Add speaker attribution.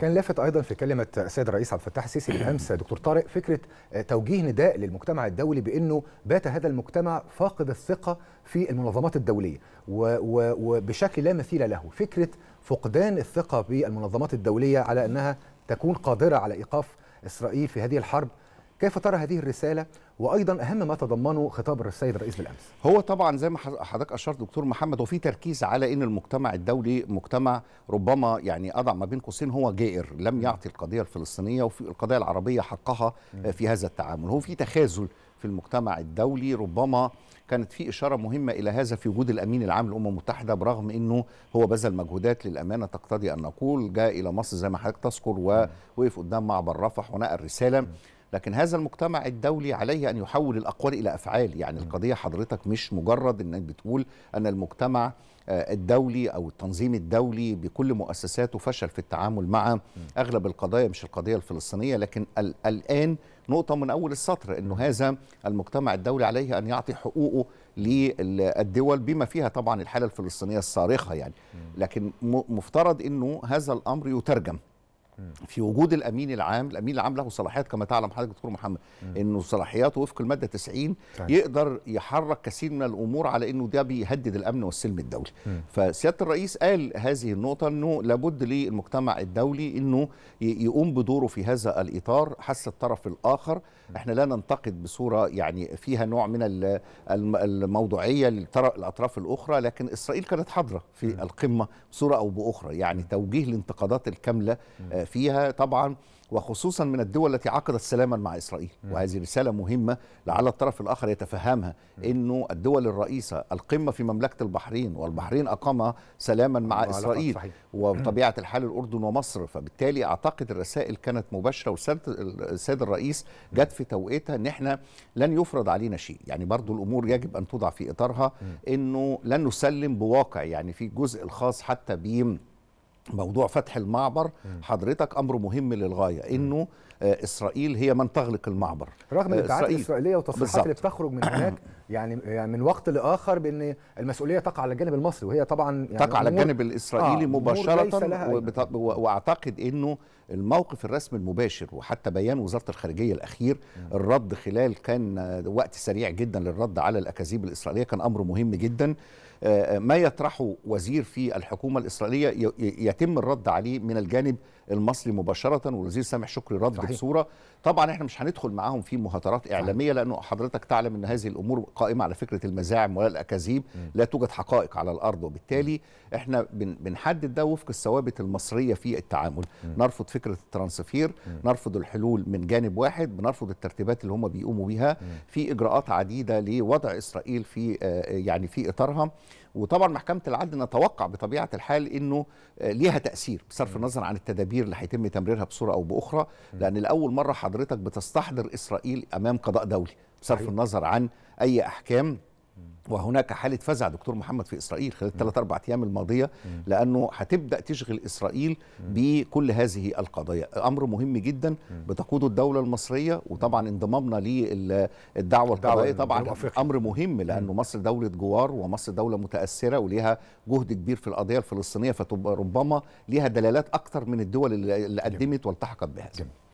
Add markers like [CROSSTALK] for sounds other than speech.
Speaker 1: كان لافت ايضا في كلمه السيد الرئيس عبد الفتاح السيسي بالامس [CLEARS THROAT] دكتور طارق فكره آه، توجيه نداء للمجتمع الدولي بانه بات هذا المجتمع فاقد الثقه في المنظمات الدوليه وبشكل لا مثيل له فكره فقدان الثقه بالمنظمات الدوليه على انها تكون قادره على ايقاف اسرائيل في هذه الحرب كيف ترى هذه الرسالة وأيضا أهم ما تضمنه خطاب السيد الرئيس بالأمس هو طبعا زي ما حضرتك أشرت دكتور محمد
Speaker 2: وفي تركيز على أن المجتمع الدولي مجتمع ربما يعني أضع ما بين قوسين هو جائر لم يعطي القضية الفلسطينية وفي القضية العربية حقها آه، في هذا التعامل هو في تخاذل في المجتمع الدولي ربما كانت في إشارة مهمة إلى هذا في وجود الأمين العام للأمم المتحدة برغم أنه هو بذل مجهودات للأمانة تقتضي أن نقول جاء إلى مصر زي ما حضرتك تذكر ووقف قدام معبر رفح ونقل رسالة لكن هذا المجتمع الدولي عليه أن يحول الأقوال إلى أفعال يعني القضية حضرتك مش مجرد أنك بتقول أن المجتمع آه، الدولي أو التنظيم الدولي بكل مؤسساته فشل في التعامل مع أغلب القضايا مش القضية الفلسطينية لكن الآن نقطة من أول السطر أنه هذا المجتمع الدولي عليه أن يعطي حقوقه للدول بما فيها طبعا الحالة الفلسطينية الصارخة يعني لكن مفترض أنه هذا الأمر يترجم في وجود الامين العام، الامين العام له صلاحيات كما تعلم حضرتك دكتور محمد انه صلاحياته وفق الماده 90 صحيح. طيب. يقدر يحرك كثير من الامور على انه ده بيهدد الامن والسلم الدولي. فسياده الرئيس قال هذه النقطه انه لابد للمجتمع الدولي انه يقوم بدوره في هذا الاطار، حس الطرف الاخر، احنا لا ننتقد بصوره يعني فيها نوع من الموضوعيه للاطراف الاخرى، لكن اسرائيل كانت حاضره في القمه بصوره او باخرى، يعني توجيه الانتقادات الكامله آه، فيها طبعا وخصوصا من الدول التي عقدت سلاما مع اسرائيل م. وهذه رساله مهمه لعل الطرف الاخر يتفهمها انه الدول الرئيسه القمه في مملكه البحرين والبحرين اقام سلاما مع اسرائيل وبطبيعه [CLEARS THROAT] الحال الاردن ومصر فبالتالي اعتقد الرسائل كانت مباشره والسيد الرئيس جت في توقيتها ان احنا لن يفرض علينا شيء يعني برضو الامور يجب ان توضع في اطارها انه لن نسلم بواقع يعني في الجزء الخاص حتى بيم موضوع فتح المعبر حضرتك امر مهم للغايه انه آه، اسرائيل هي من تغلق المعبر رغم آه، الادعاءات الاسرائيليه والتصريحات اللي
Speaker 1: بتخرج من هناك [CLEARS THROAT] يعني،, يعني من وقت لاخر بان المسؤوليه تقع على الجانب المصري وهي طبعا يعني تقع على الجانب الاسرائيلي آه مباشره
Speaker 2: واعتقد انه الموقف الرسمي المباشر وحتى بيان وزاره الخارجيه الاخير الرد خلال كان وقت سريع جدا للرد على الاكاذيب الاسرائيليه كان امر مهم جدا آه، ما يطرحه وزير في الحكومه الاسرائيليه يتم الرد عليه من الجانب المصري مباشره والوزير سامح شكري رد صحيح. بصوره طبعا احنا مش هندخل معاهم في مهاترات اعلاميه لانه حضرتك تعلم ان هذه الامور قائمه على فكره المزاعم ولا الاكاذيب لا توجد حقائق على الارض وبالتالي احنا بنحدد ده وفق الثوابت المصريه في التعامل نرفض فكره الترانسفير نرفض الحلول من جانب واحد بنرفض الترتيبات اللي هم بيقوموا بيها في اجراءات عديده لوضع اسرائيل في آه، يعني في اطارها وطبعا محكمه العدل نتوقع بطبيعه الحال انه آه، ليها تاثير بصرف النظر عن التدابير المعايير اللي هيتم تمريرها بصوره او باخرى لان لاول مره حضرتك بتستحضر اسرائيل امام قضاء دولي بصرف النظر عن اي احكام وهناك حالة فزع دكتور محمد في إسرائيل خلال الثلاث أربع أيام الماضية لأنه هتبدأ تشغل إسرائيل بكل هذه القضايا أمر مهم جدا بتقوده الدولة المصرية وطبعا انضمامنا للدعوة القضائية طبعا أمر مهم لأنه مصر دولة جوار ومصر دولة متأثرة وليها جهد كبير في القضية الفلسطينية فربما ليها دلالات أكثر من الدول اللي قدمت والتحقت بها